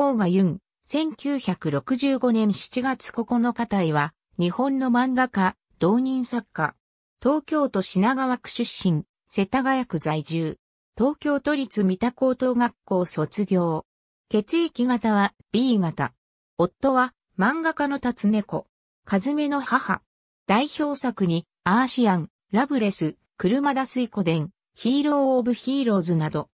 黄がユン、1965年7月9日隊は、日本の漫画家、同人作家。東京都品川区出身、世田谷区在住。東京都立三田高等学校卒業。血液型は B 型。夫は漫画家の辰猫。和めの母。代表作に、アーシアン、ラブレス、車田水湖伝、ヒーローオブヒーローズなど。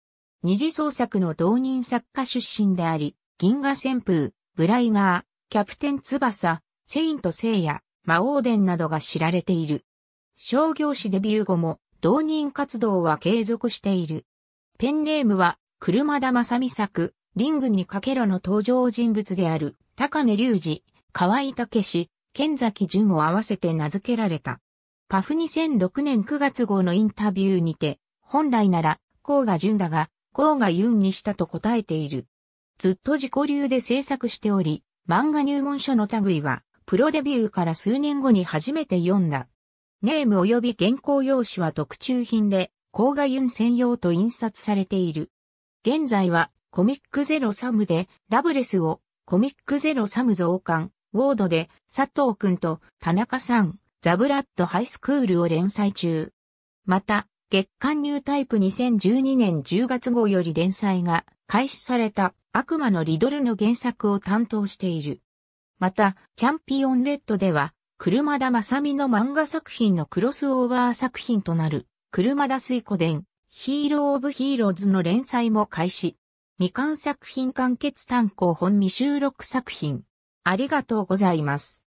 二次創作の同人作家出身であり、銀河旋風、ブライガー、キャプテン翼、セイント聖夜、魔王伝などが知られている。商業誌デビュー後も、同人活動は継続している。ペンネームは、車田正美作、リングにかけろの登場人物である、高根隆二、河合武史、剣崎淳を合わせて名付けられた。パフ2006年9月号のインタビューにて、本来なら、甲賀淳だが、甲賀ユンにしたと答えている。ずっと自己流で制作しており、漫画入門書の類は、プロデビューから数年後に初めて読んだ。ネーム及び原稿用紙は特注品で、高画ユン専用と印刷されている。現在は、コミックゼロサムで、ラブレスを、コミックゼロサム増刊、ウォードで、佐藤くんと田中さん、ザブラッドハイスクールを連載中。また、月刊ニュータイプ2012年10月号より連載が開始された。悪魔のリドルの原作を担当している。また、チャンピオンレッドでは、車田正美の漫画作品のクロスオーバー作品となる、車田水子伝、ヒーローオブヒーローズの連載も開始。未完作品完結単行本未収録作品。ありがとうございます。